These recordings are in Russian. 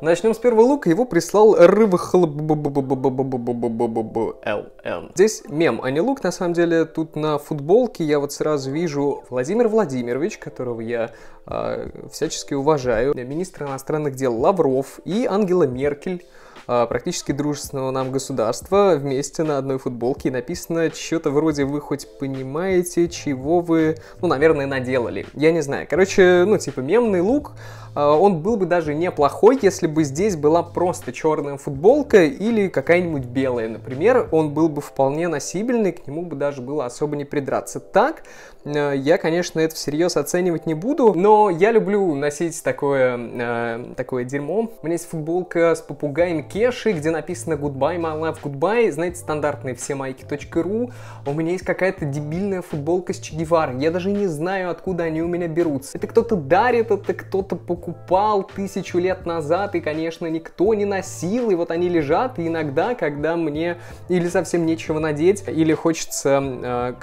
Начнем с первого лука, его прислал РВХЛБЛН. Здесь мем, а не лук, на самом деле, тут на футболке я вот сразу вижу Владимир Владимирович, которого я э, всячески уважаю, министр иностранных дел Лавров и Ангела Меркель, практически дружественного нам государства вместе на одной футболке и написано что-то вроде «Вы хоть понимаете, чего вы, ну, наверное, наделали?» Я не знаю. Короче, ну, типа мемный лук, а, он был бы даже неплохой, если бы здесь была просто черная футболка или какая-нибудь белая, например, он был бы вполне носибельный, к нему бы даже было особо не придраться. Так, э, я, конечно, это всерьез оценивать не буду, но я люблю носить такое, э, такое дерьмо. У меня есть футболка с попугаем Кеши, где написано «Goodbye, my love, goodbye», знаете, стандартные все майки.ру. У меня есть какая-то дебильная футболка с Че Геварой, я даже не знаю, откуда они у меня берутся. Это кто-то дарит, это кто-то покупает покупал тысячу лет назад, и, конечно, никто не носил, и вот они лежат, и иногда, когда мне или совсем нечего надеть, или хочется э,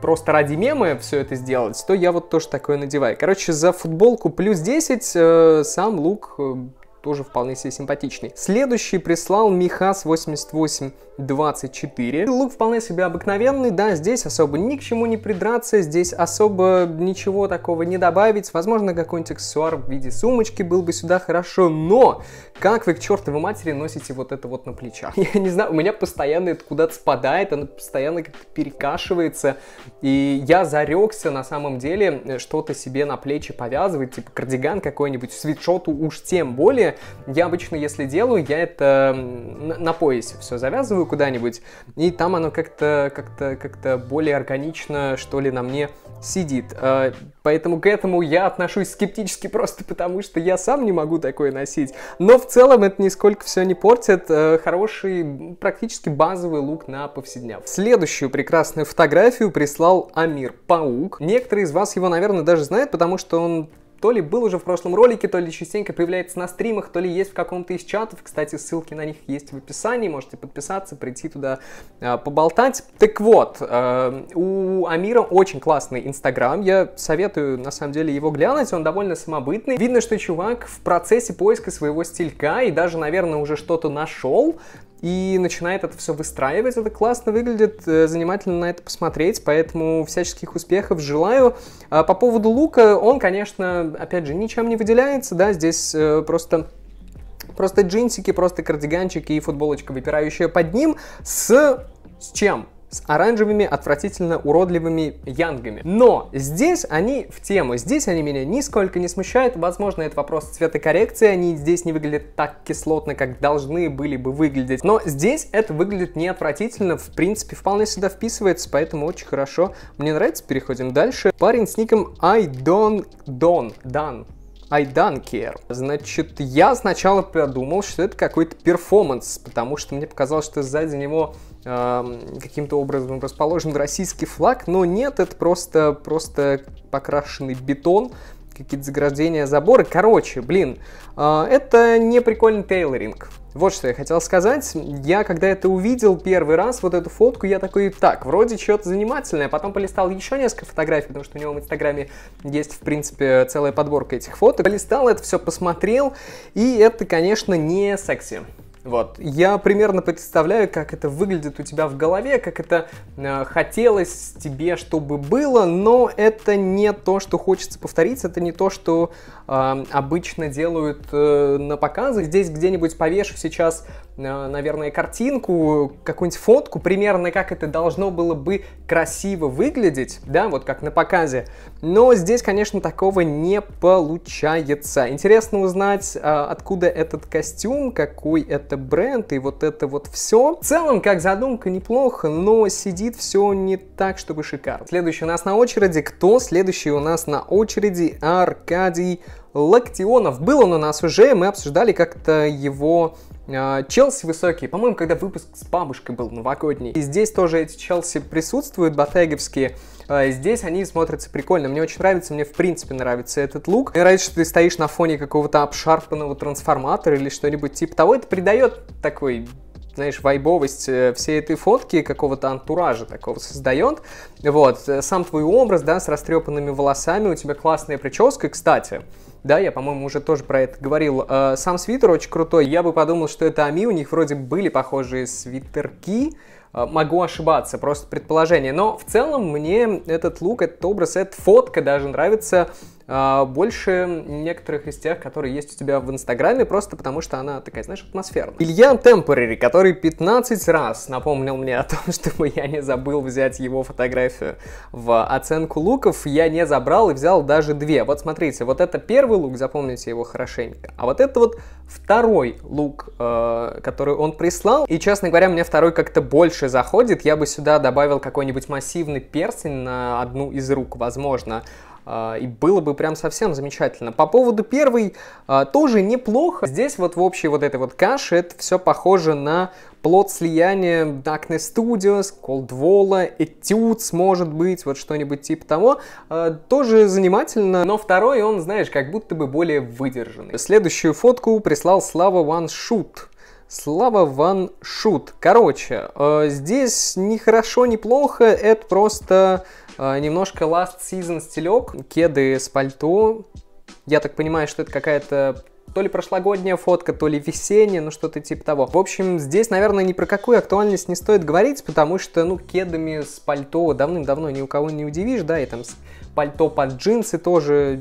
просто ради мема все это сделать, то я вот тоже такое надеваю. Короче, за футболку плюс 10 э, сам лук э, тоже вполне себе симпатичный. Следующий прислал Михас 88 24. Лук вполне себе обыкновенный, да, здесь особо ни к чему не придраться, здесь особо ничего такого не добавить. Возможно, какой-нибудь аксессуар в виде сумочки был бы сюда хорошо, но как вы к чертовой матери носите вот это вот на плечах? Я не знаю, у меня постоянно это куда-то спадает, оно постоянно как-то перекашивается, и я зарекся на самом деле э, что-то себе на плечи повязывать, типа кардиган какой-нибудь, свитшоту уж тем более. Я обычно, если делаю, я это на поясе все завязываю, куда-нибудь, и там оно как-то как-то как-то более органично, что ли, на мне сидит. А, поэтому к этому я отношусь скептически просто потому, что я сам не могу такое носить. Но в целом это нисколько все не портит. Э, хороший, практически базовый лук на повседняв. Следующую прекрасную фотографию прислал Амир Паук. Некоторые из вас его, наверное, даже знают, потому что он то ли был уже в прошлом ролике, то ли частенько появляется на стримах, то ли есть в каком-то из чатов. Кстати, ссылки на них есть в описании, можете подписаться, прийти туда э, поболтать. Так вот, э, у Амира очень классный инстаграм, я советую на самом деле его глянуть, он довольно самобытный. Видно, что чувак в процессе поиска своего стилька и даже, наверное, уже что-то нашел, и начинает это все выстраивать. Это классно выглядит, э, занимательно на это посмотреть, поэтому всяческих успехов желаю. А по поводу лука, он, конечно, опять же, ничем не выделяется, да, здесь э, просто просто джинсики, просто кардиганчики и футболочка, выпирающая под ним, с с чем? с оранжевыми, отвратительно уродливыми янгами. Но здесь они в тему, здесь они меня нисколько не смущают. Возможно, это вопрос цветокоррекции, они здесь не выглядят так кислотно, как должны были бы выглядеть. Но здесь это выглядит не отвратительно, в принципе, вполне сюда вписывается, поэтому очень хорошо. Мне нравится, переходим дальше. Парень с ником I don't, don, done. I don't care. Значит, я сначала подумал, что это какой-то перформанс, потому что мне показалось, что сзади него каким-то образом расположен российский флаг, но нет, это просто, просто покрашенный бетон, какие-то заграждения, заборы. Короче, блин, а, это не прикольный тейлоринг. Вот что я хотел сказать. Я, когда это увидел первый раз, вот эту фотку, я такой, так, вроде что-то занимательное. Потом полистал еще несколько фотографий, потому что у него в Инстаграме есть, в принципе, целая подборка этих фоток. Полистал это все, посмотрел, и это, конечно, не секси. Вот. Я примерно представляю, как это выглядит у тебя в голове, как это э, хотелось тебе, чтобы было, но это не то, что хочется повторить, это не то, что э, обычно делают э, на показы. Здесь где-нибудь повешу сейчас наверное, картинку, какую-нибудь фотку, примерно как это должно было бы красиво выглядеть, да, вот как на показе. Но здесь, конечно, такого не получается. Интересно узнать, а, откуда этот костюм, какой это бренд и вот это вот все. В целом, как задумка, неплохо, но сидит все не так, чтобы шикарно. Следующий у нас на очереди. Кто следующий у нас на очереди? Аркадий Лактионов. Был он у нас уже, мы обсуждали как-то его а, Челси высокий, по-моему, когда выпуск с бабушкой был новогодний. И здесь тоже эти Челси присутствуют, батеговские. А, здесь они смотрятся прикольно. Мне очень нравится, мне в принципе нравится этот лук. Мне нравится, что ты стоишь на фоне какого-то обшарпанного трансформатора или что-нибудь типа того. Это придает такой знаешь, вайбовость э, всей этой фотки, какого-то антуража такого создает. Вот, э, сам твой образ, да, с растрепанными волосами, у тебя классная прическа, кстати. Да, я, по-моему, уже тоже про это говорил. Э, сам свитер очень крутой. Я бы подумал, что это Ами. У них вроде были похожие свитерки. Э, могу ошибаться, просто предположение. Но в целом мне этот лук, этот образ, эта фотка даже нравится а, больше некоторых из тех, которые есть у тебя в Инстаграме, просто потому что она такая, знаешь, атмосферная. Илья Темпорери, который 15 раз напомнил мне о том, чтобы я не забыл взять его фотографию в оценку луков, я не забрал и взял даже две. Вот смотрите, вот это первый лук, запомните его хорошенько, а вот это вот второй лук, э, который он прислал. И, честно говоря, мне второй как-то больше заходит. Я бы сюда добавил какой-нибудь массивный перстень на одну из рук, возможно. А, и было бы прям совсем замечательно. По поводу первой а, тоже неплохо. Здесь вот в общей вот этой вот каше это все похоже на плод слияния Darkness Studios, Cold Wall, Etudes, может быть, вот что-нибудь типа того, а, тоже занимательно, но второй он, знаешь, как будто бы более выдержанный. Следующую фотку прислал Слава One Shoot. Слава Ван Шут. Короче, э, здесь не хорошо, не плохо, это просто э, немножко last season стилек, кеды с пальто. Я так понимаю, что это какая-то то ли прошлогодняя фотка, то ли весенняя, ну что-то типа того. В общем, здесь, наверное, ни про какую актуальность не стоит говорить, потому что, ну, кедами с пальто давным-давно ни у кого не удивишь, да, и там с пальто под джинсы тоже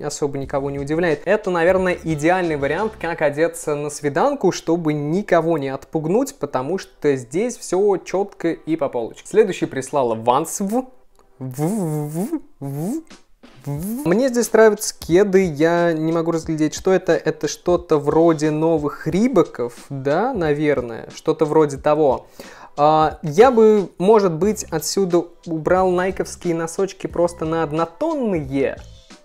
особо никого не удивляет. Это, наверное, идеальный вариант, как одеться на свиданку, чтобы никого не отпугнуть, потому что здесь все четко и по полочке. Следующий прислала Вансв. В, в, в, в. Мне здесь нравятся кеды, я не могу разглядеть, что это. Это что-то вроде новых рибоков, да, наверное, что-то вроде того. А, я бы, может быть, отсюда убрал найковские носочки просто на однотонные,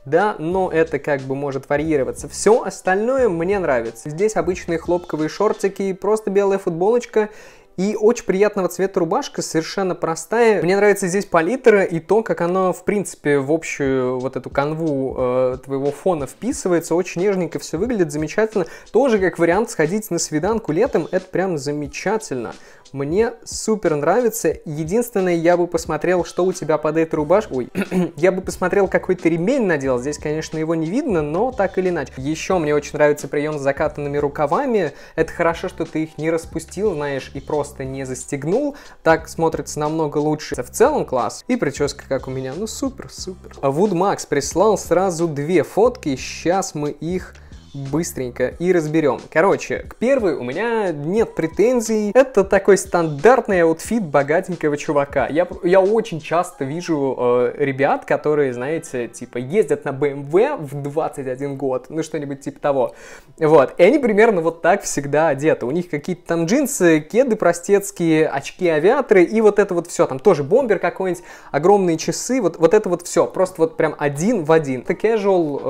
да, но это как бы может варьироваться. Все остальное мне нравится. Здесь обычные хлопковые шортики, просто белая футболочка и очень приятного цвета рубашка, совершенно простая. Мне нравится здесь палитра и то, как она, в принципе, в общую вот эту канву э, твоего фона вписывается. Очень нежненько все выглядит, замечательно. Тоже как вариант сходить на свиданку летом, это прям замечательно. Мне супер нравится. Единственное, я бы посмотрел, что у тебя под этой рубашкой. Ой, я бы посмотрел, какой ты ремень надел. Здесь, конечно, его не видно, но так или иначе. Еще мне очень нравится прием с закатанными рукавами. Это хорошо, что ты их не распустил, знаешь, и просто не застегнул. Так смотрится намного лучше. В целом класс. И прическа, как у меня. Ну, супер, супер. Вудмакс прислал сразу две фотки. Сейчас мы их быстренько и разберем. Короче, к первой у меня нет претензий. Это такой стандартный аутфит богатенького чувака. Я, я очень часто вижу э, ребят, которые, знаете, типа ездят на BMW эм в 21 год, ну что-нибудь типа того. Вот, и они примерно вот так всегда одеты. У них какие-то там джинсы, кеды простецкие, очки-авиаторы и вот это вот все. Там тоже бомбер какой-нибудь, огромные часы, вот, вот это вот все. Просто вот прям один в один. Это casual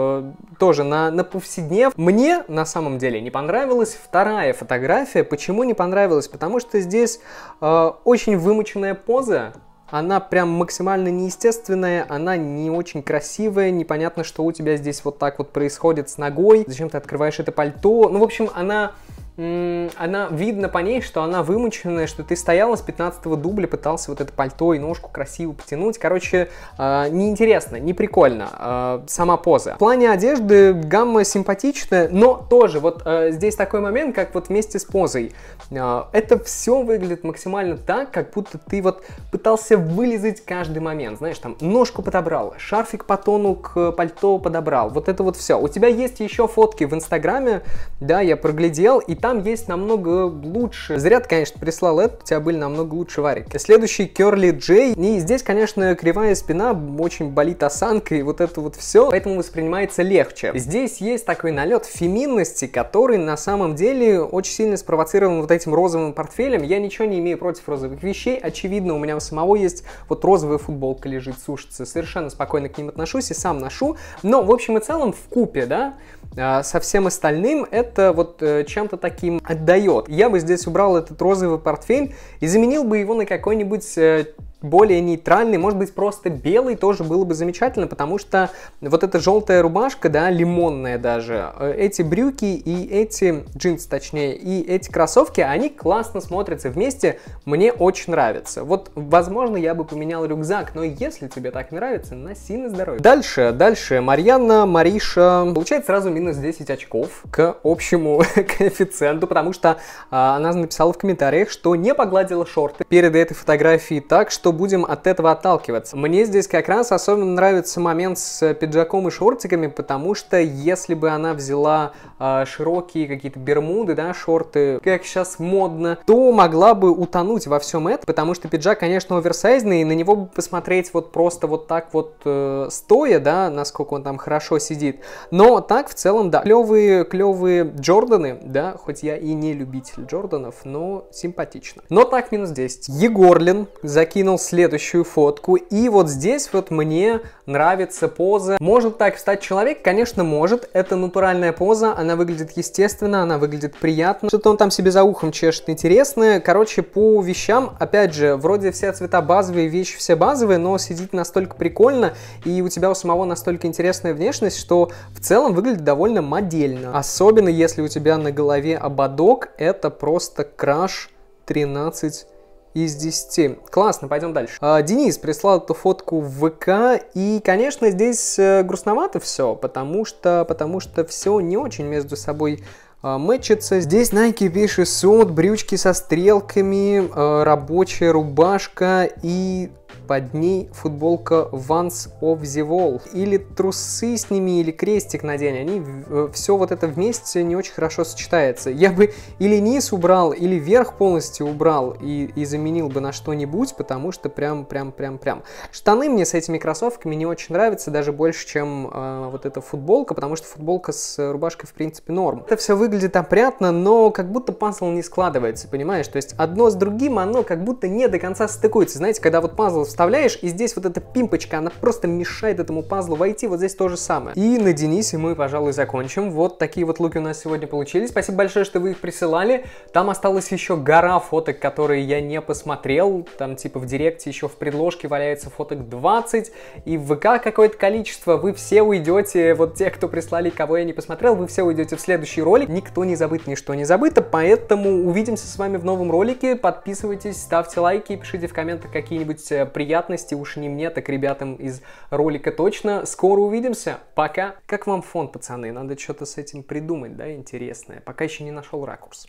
э, тоже на, на повседнев пример. Мне на самом деле не понравилась вторая фотография. Почему не понравилась? Потому что здесь э, очень вымученная поза, она прям максимально неестественная, она не очень красивая, непонятно, что у тебя здесь вот так вот происходит с ногой, зачем ты открываешь это пальто. Ну, в общем, она она, видно по ней, что она вымученная, что ты стоял с 15 дубля, пытался вот это пальто и ножку красиво потянуть. Короче, э, неинтересно, не прикольно э, сама поза. В плане одежды гамма симпатичная, но тоже вот э, здесь такой момент, как вот вместе с позой. Э, это все выглядит максимально так, как будто ты вот пытался вылезать каждый момент. Знаешь, там ножку подобрал, шарфик по тону к пальто подобрал. Вот это вот все. У тебя есть еще фотки в Инстаграме, да, я проглядел, и там есть намного лучше. Зря ты, конечно, прислал это, у тебя были намного лучше варики. Следующий Curly J. И здесь, конечно, кривая спина, очень болит осанка и вот это вот все, поэтому воспринимается легче. Здесь есть такой налет феминности, который на самом деле очень сильно спровоцирован вот этим розовым портфелем. Я ничего не имею против розовых вещей, очевидно, у меня у самого есть вот розовая футболка лежит, сушится, совершенно спокойно к ним отношусь и сам ношу, но в общем и целом в купе, да, а, со всем остальным это вот э, чем-то таким таким отдает. Я бы здесь убрал этот розовый портфель и заменил бы его на какой-нибудь э, более нейтральный, может быть, просто белый тоже было бы замечательно, потому что вот эта желтая рубашка, да, лимонная даже, э, эти брюки и эти джинсы, точнее, и эти кроссовки, они классно смотрятся вместе, мне очень нравится. Вот, возможно, я бы поменял рюкзак, но если тебе так нравится, носи на здоровье. Дальше, дальше, Марьяна, Мариша, получает сразу минус 10 очков к общему коэффициенту, потому что а, она написала в комментариях, что не погладила шорты перед этой фотографией так, что будем от этого отталкиваться. Мне здесь как раз особенно нравится момент с э, пиджаком и шортиками, потому что если бы она взяла э, широкие какие-то бермуды, да, шорты, как сейчас модно, то могла бы утонуть во всем этом, потому что пиджак, конечно, оверсайзный, и на него бы посмотреть вот просто вот так вот э, стоя, да, насколько он там хорошо сидит. Но так в целом, да, клевые, клевые Джорданы, да, хоть я и не любитель Джорданов, но симпатично. Но так минус 10. Егорлин закинул следующую фотку. И вот здесь вот мне нравится поза. Может так встать человек? Конечно, может. Это натуральная поза, она выглядит естественно, она выглядит приятно. Что-то он там себе за ухом чешет интересное. Короче, по вещам, опять же, вроде все цвета базовые, вещи все базовые, но сидит настолько прикольно, и у тебя у самого настолько интересная внешность, что в целом выглядит довольно модельно. Особенно если у тебя на голове ободок, это просто краш 13 из 10. Классно, пойдем дальше. А, Денис прислал эту фотку в ВК, и, конечно, здесь э, грустновато все, потому что, потому что все не очень между собой а, мэтчится. Здесь Nike пишет сот, брючки со стрелками, а, рабочая рубашка и под ней футболка Vans of the Wall. Или трусы с ними, или крестик на Они э, все вот это вместе не очень хорошо сочетается. Я бы или низ убрал, или верх полностью убрал и, и заменил бы на что-нибудь, потому что прям, прям, прям, прям. Штаны мне с этими кроссовками не очень нравятся, даже больше, чем э, вот эта футболка, потому что футболка с рубашкой в принципе норм. Это все выглядит опрятно, но как будто пазл не складывается, понимаешь? То есть одно с другим, оно как будто не до конца стыкуется. Знаете, когда вот пазл вставляешь, и здесь вот эта пимпочка, она просто мешает этому пазлу войти, вот здесь то же самое. И на Денисе мы, пожалуй, закончим. Вот такие вот луки у нас сегодня получились. Спасибо большое, что вы их присылали. Там осталось еще гора фоток, которые я не посмотрел. Там типа в директе еще в предложке валяется фоток 20, и в ВК какое-то количество. Вы все уйдете, вот те, кто прислали, кого я не посмотрел, вы все уйдете в следующий ролик. Никто не забыт, ничто не забыто, поэтому увидимся с вами в новом ролике. Подписывайтесь, ставьте лайки, пишите в комментах какие-нибудь приятные э, приятности уж не мне, так ребятам из ролика точно. Скоро увидимся, пока. Как вам фон, пацаны? Надо что-то с этим придумать, да, интересное. Пока еще не нашел ракурс.